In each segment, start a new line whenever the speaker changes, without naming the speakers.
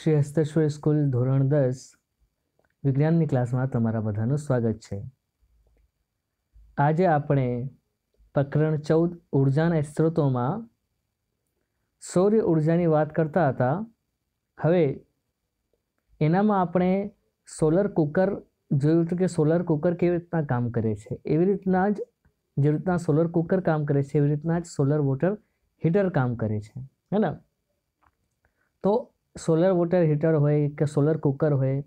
Shri હસ્તેશ્વર school ધોરણ દસ વિજ્ઞાનની ક્લાસમાં તમારા બધાનું સ્વાગત છે આજે આપણે પ્રકરણ ચૌદ ઉર્જાના સ્ત્રોતોમાં સૌર્ય ઉર્જાની વાત કરતા હતા હવે એનામાં આપણે સોલર કુકર જોયું હતું કે સોલર કુકર કેવી રીતના કામ કરે છે એવી રીતના જ જે રીતના સોલર કુકર કામ કરે છે એવી રીતના જ સોલર વોટર હીટર કામ કરે છે હે ને તો સોલર વોટર હીટર હોય કે સોલર કુકર હોય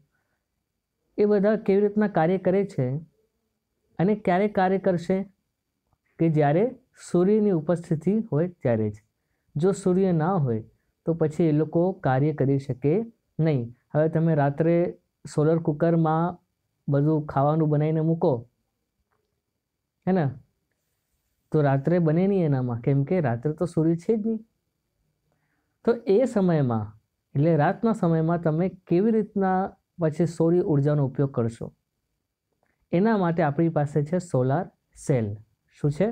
એ બધા કેવી રીતના કાર્ય કરે છે અને ક્યારે કાર્ય કરશે કે જ્યારે સૂર્યની ઉપસ્થિતિ હોય ત્યારે જ જો સૂર્ય ના હોય તો પછી એ લોકો કાર્ય કરી શકે નહીં હવે તમે રાત્રે સોલર કુકરમાં બધું ખાવાનું બનાવીને મૂકો હે ને તો રાત્રે બને નહીં એનામાં કેમ કે રાત્રે તો સૂર્ય છે જ નહીં તો એ સમયમાં એટલે રાતના સમયમાં તમે કેવી રીતના પછી સૌર્ય ઉર્જાનો ઉપયોગ કરશો એના માટે આપણી પાસે છે સોલાર સેલ શું છે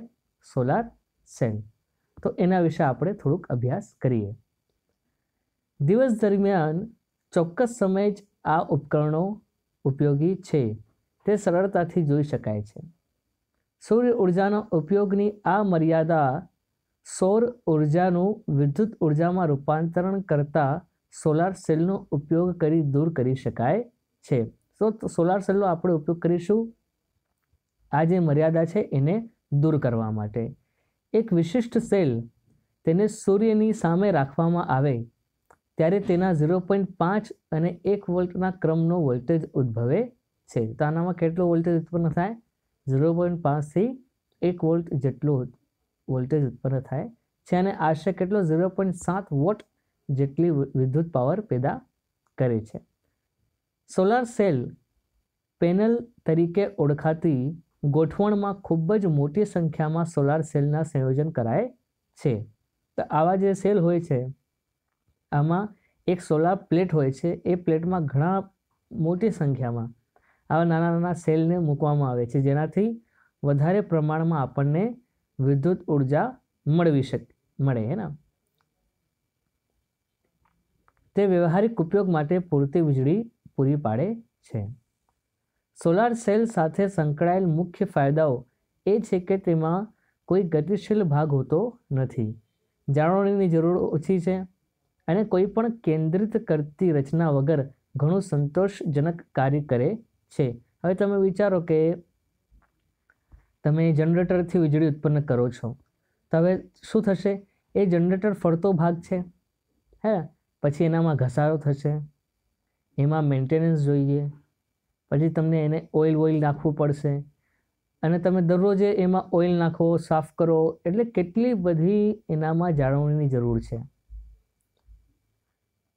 સોલાર સેલ તો એના વિશે આપણે થોડુંક અભ્યાસ કરીએ દિવસ દરમિયાન ચોક્કસ સમયે જ આ ઉપકરણો ઉપયોગી છે તે સરળતાથી જોઈ શકાય છે સૂર્ય ઉર્જાના ઉપયોગની આ મર્યાદા સૌર ઉર્જાનું વિદ્યુત ઉર્જામાં રૂપાંતરણ કરતાં સોલાર સેલનો ઉપયોગ કરી દૂર કરી શકાય છે તો સોલાર સેલનો આપણે ઉપયોગ કરીશું આ જે મર્યાદા છે એને દૂર કરવા માટે એક વિશિષ્ટ સેલ તેને સૂર્યની સામે રાખવામાં આવે ત્યારે તેના ઝીરો પોઈન્ટ પાંચ અને એક વોલ્ટના ક્રમનો વોલ્ટેજ ઉદ્ભવે છે તો આનામાં કેટલો વોલ્ટેજ ઉત્પન્ન થાય ઝીરો પોઈન્ટ પાંચથી એક વોલ્ટ જેટલો વોલ્ટેજ ઉત્પન્ન થાય છે અને આશરે કેટલો ઝીરો પોઈન્ટ સાત વોટ જેટલી વિદ્યુત પાવર પેદા કરે છે સોલાર સેલ પેનલ તરીકે ઓળખાતી ગોઠવણમાં ખૂબ જ મોટી સંખ્યામાં સોલાર સેલના સંયોજન કરાય છે તો આવા જે સેલ હોય છે આમાં એક સોલાર પ્લેટ હોય છે એ પ્લેટમાં ઘણા મોટી સંખ્યામાં આવા નાના નાના સેલને મૂકવામાં આવે છે જેનાથી વધારે પ્રમાણમાં આપણને વિદ્યુત ઉર્જા મળવી શકે મળે હે ને તે વ્યવહારિક ઉપયોગ માટે પૂરતી વીજળી પૂરી પાડે છે સોલાર સેલ સાથે સંકળાયેલ મુખ્ય ફાયદાઓ એ છે કે તેમાં કોઈ ગતિશીલ ભાગ હોતો નથી જાળવણીની જરૂર ઓછી છે અને કોઈ પણ કેન્દ્રિત કરતી રચના વગર ઘણું સંતોષજનક કાર્ય કરે છે હવે તમે વિચારો કે તમે જનરેટરથી વીજળી ઉત્પન્ન કરો છો તો હવે શું થશે એ જનરેટર ફરતો ભાગ છે હે પછી એનામાં ઘસારો થશે એમાં મેન્ટેનન્સ જોઈએ પછી તમને એને ઓઇલ ઓઇલ નાખવું પડશે અને તમે દરરોજે એમાં ઓઇલ નાખો સાફ કરો એટલે કેટલી બધી એનામાં જાળવણીની જરૂર છે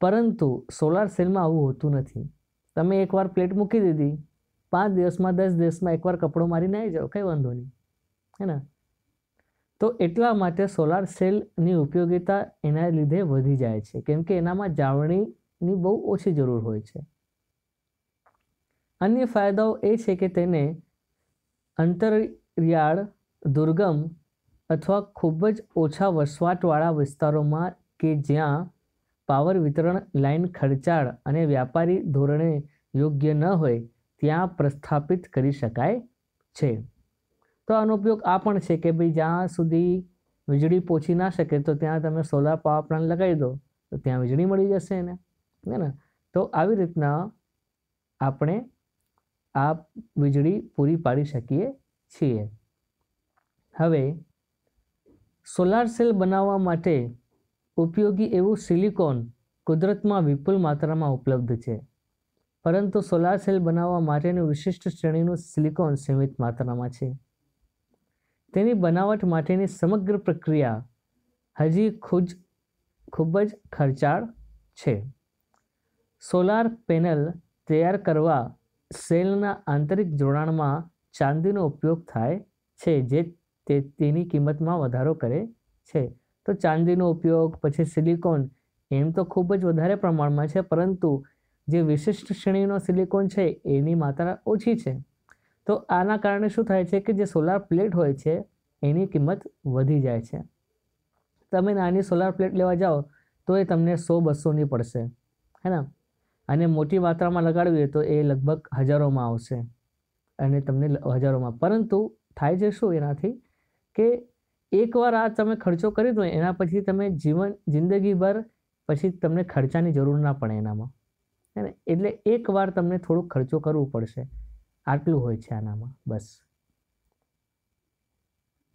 પરંતુ સોલાર સેલમાં આવું હોતું નથી તમે એકવાર પ્લેટ મૂકી દીધી પાંચ દિવસમાં દસ દિવસમાં એકવાર કપડો મારી આવી જાઓ કંઈ વાંધો નહીં હે ને તો એટલા માટે સોલાર સેલની ઉપયોગીતા એના લીધે વધી જાય છે કેમ કે એનામાં જાળવણીની બહુ ઓછી જરૂર હોય છે અન્ય ફાયદાઓ એ છે કે તેને અંતરિયાળ દુર્ગમ અથવા ખૂબ જ ઓછા વસવાટવાળા વિસ્તારોમાં કે જ્યાં પાવર વિતરણ લાઇન ખર્ચાળ અને વ્યાપારી ધોરણે યોગ્ય ન હોય ત્યાં પ્રસ્થાપિત કરી શકાય છે તો આનો ઉપયોગ આ પણ છે કે ભાઈ જ્યાં સુધી વીજળી પહોંચી ના શકે તો ત્યાં તમે સોલાર પાવર પ્લાન્ટ લગાવી દો તો ત્યાં વીજળી મળી જશે એને હે ને તો આવી રીતના આપણે આ વીજળી પૂરી પાડી શકીએ છીએ હવે સોલાર સેલ બનાવવા માટે ઉપયોગી એવું સિલિકોન કુદરતમાં વિપુલ માત્રામાં ઉપલબ્ધ છે પરંતુ સોલાર સેલ બનાવવા માટેનું વિશિષ્ટ શ્રેણીનું સિલિકોન સીમિત માત્રામાં છે તેની બનાવટ માટેની સમગ્ર પ્રક્રિયા હજી ખુજ ખૂબ જ ખર્ચાળ છે સોલાર પેનલ તૈયાર કરવા સેલના આંતરિક જોડાણમાં ચાંદીનો ઉપયોગ થાય છે જે તે તેની કિંમતમાં વધારો કરે છે તો ચાંદીનો ઉપયોગ પછી સિલિકોન એમ તો ખૂબ જ વધારે પ્રમાણમાં છે પરંતુ જે વિશિષ્ટ શ્રેણીનો સિલિકોન છે એની માત્રા ઓછી છે તો આના કારણે શું થાય છે કે જે સોલાર પ્લેટ હોય છે એની કિંમત વધી જાય છે તમે નાની સોલાર પ્લેટ લેવા જાઓ તો એ તમને સો બસોની પડશે હે ને અને મોટી માત્રામાં લગાડવી તો એ લગભગ હજારોમાં આવશે અને તમને હજારોમાં પરંતુ થાય છે શું એનાથી કે એકવાર આ તમે ખર્ચો કરી દો એના પછી તમે જીવન જિંદગીભર પછી તમને ખર્ચાની જરૂર ના પડે એનામાં હે ને એટલે એકવાર તમને થોડુંક ખર્ચો કરવું પડશે આટલું હોય છે આનામાં બસ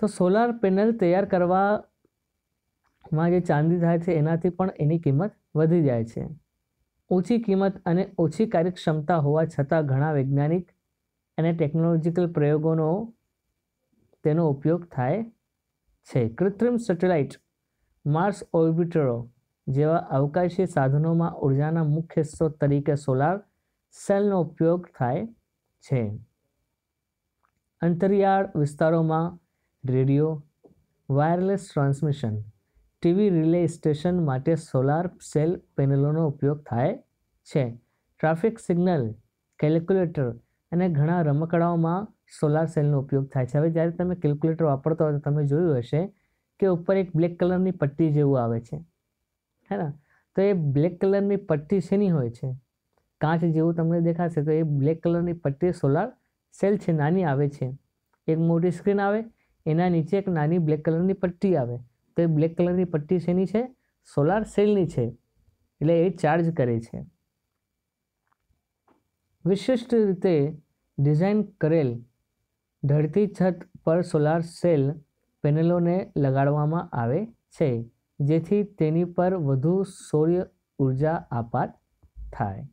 તો સોલાર પેનલ તૈયાર કરવામાં જે ચાંદી થાય છે એનાથી પણ એની કિંમત વધી જાય છે ઓછી કિંમત અને ઓછી કાર્યક્ષમતા હોવા છતાં ઘણા વૈજ્ઞાનિક અને ટેકનોલોજીકલ પ્રયોગોનો તેનો ઉપયોગ થાય છે કૃત્રિમ સેટેલાઇટ માર્સ ઓર્બિટરો જેવા અવકાશી સાધનોમાં ઉર્જાના મુખ્ય સ્ત્રોત તરીકે સોલાર સેલનો ઉપયોગ થાય છે અંતરિયાળ વિસ્તારોમાં radio wireless transmission TV relay station માટે સોલાર સેલ પેનલોનો ઉપયોગ થાય છે ટ્રાફિક સિગ્નલ કેલ્ક્યુલેટર અને ઘણા રમકડાઓમાં સોલાર સેલનો ઉપયોગ થાય છે હવે જ્યારે તમે કેલ્ક્યુલેટર વાપરતા હોય તો તમે જોયું હશે કે ઉપર એક બ્લેક કલરની પટ્ટી જેવું આવે છે હે ને તો એ બ્લેક કલરની પટ્ટી શેની હોય છે કાચ જેવું તમને દેખાશે તો એ બ્લેક કલરની પટ્ટી સોલાર સેલ છે નાની આવે છે એક મોટી સ્ક્રીન આવે એના નીચે એક નાની બ્લેક કલરની પટ્ટી આવે તો એ બ્લેક કલરની પટ્ટી શેની છે સોલાર સેલની છે એટલે એ ચાર્જ કરે છે વિશિષ્ટ રીતે ડિઝાઇન કરેલ ધરતી છત પર સોલાર સેલ પેનલોને લગાડવામાં આવે છે જેથી તેની પર વધુ સૌર્ય ઉર્જા આપાત થાય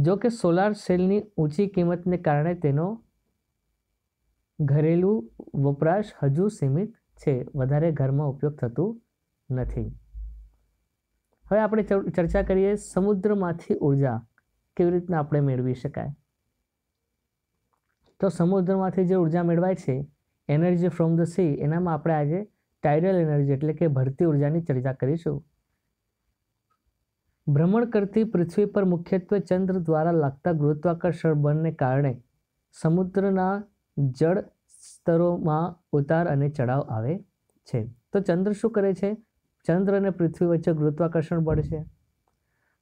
જો કે સોલાર સેલની ઊંચી કિંમતને કારણે તેનો ઘરેલું વપરાશ હજુ સીમિત છે વધારે ઘરમાં ઉપયોગ થતું નથી હવે આપણે ચર્ચા કરીએ સમુદ્રમાંથી ઉર્જા કેવી રીતના આપણે મેળવી શકાય તો સમુદ્રમાંથી જે ઉર્જા મેળવાય છે એનર્જી ફ્રોમ ધ સી એનામાં આપણે આજે ટાઇડલ એનર્જી એટલે કે ભરતી ઉર્જાની ચર્ચા કરીશું ભ્રમણ કરતી પૃથ્વી પર મુખ્યત્વે ચંદ્ર દ્વારા લાગતા ગુરુત્વાકર્ષણ બળને કારણે સમુદ્રના જળ સ્તરોમાં ઉતાર અને ચડાવ આવે છે તો ચંદ્ર શું કરે છે ચંદ્ર અને પૃથ્વી વચ્ચે ગુરુત્વાકર્ષણ બળ છે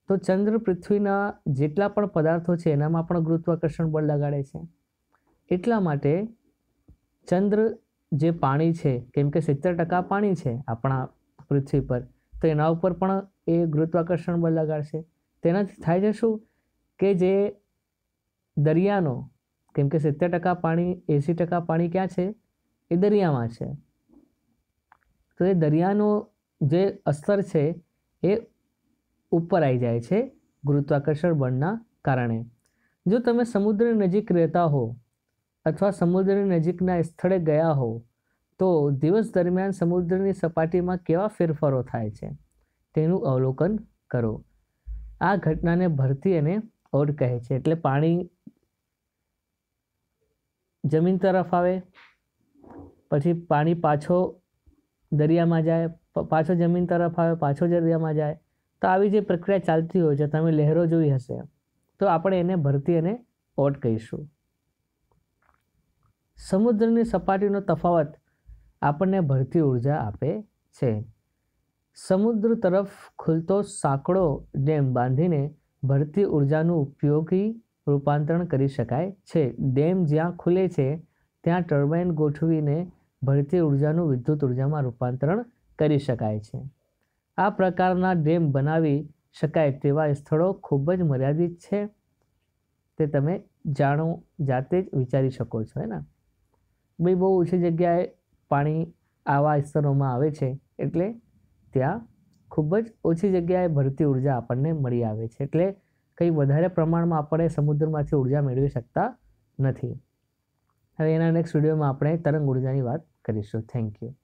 તો ચંદ્ર પૃથ્વીના જેટલા પણ પદાર્થો છે એનામાં પણ ગુરુત્વાકર્ષણ બળ લગાડે છે એટલા માટે ચંદ્ર જે પાણી છે કેમ કે સિત્તેર ટકા પાણી છે આપણા પૃથ્વી પર તો એના ઉપર પણ એ ગુરુત્વાકર્ષણ બળ લગાડશે તેનાથી થાય છે શું કે જે દરિયાનો કેમ કે સિત્તેર ટકા પાણી એંસી ટકા પાણી ક્યાં છે એ દરિયામાં છે તો એ દરિયાનો જે અસર છે એ ઉપર આવી જાય છે ગુરુત્વાકર્ષણ બળના કારણે જો તમે સમુદ્રની નજીક રહેતા હો અથવા સમુદ્રની નજીકના સ્થળે ગયા હોવ તો દિવસ દરમિયાન સમુદ્રની સપાટીમાં કેવા ફેરફારો થાય છે તેનું અવલોકન કરો આ ઘટનાને ભરતી અને ઓડ કહે છે એટલે પાણી જમીન તરફ આવે પછી પાણી પાછો દરિયામાં જાય પાછો જમીન તરફ આવે પાછો દરિયામાં જાય તો આવી જે પ્રક્રિયા ચાલતી હોય છે તમે લહેરો જોઈ હશે તો આપણે એને ભરતી અને ઓટ કહીશું સમુદ્રની સપાટીનો તફાવત આપણને ભરતી ઉર્જા આપે છે સમુદ્ર તરફ ખુલતો સાંકડો ડેમ બાંધીને ભરતી ઉર્જાનું ઉપયોગી રૂપાંતરણ કરી શકાય છે ડેમ જ્યાં ખુલે છે ત્યાં ટર્બાઇન ગોઠવીને ભરતી ઉર્જાનું વિદ્યુત ઉર્જામાં રૂપાંતરણ કરી શકાય છે આ પ્રકારના ડેમ બનાવી શકાય તેવા સ્થળો ખૂબ જ મર્યાદિત છે તે તમે જાણો જાતે જ વિચારી શકો છો હે ને ભાઈ બહુ ઓછી જગ્યાએ પાણી આવા વિસ્તારોમાં આવે છે એટલે ત્યાં ખૂબ જ ઓછી જગ્યાએ ભરતી ઉર્જા આપણને મળી આવે છે એટલે કંઈ વધારે પ્રમાણમાં આપણે સમુદ્રમાંથી ઉર્જા મેળવી શકતા નથી હવે એના નેક્સ્ટ વિડીયોમાં આપણે તરંગ ઉર્જાની વાત કરીશું થેન્ક યુ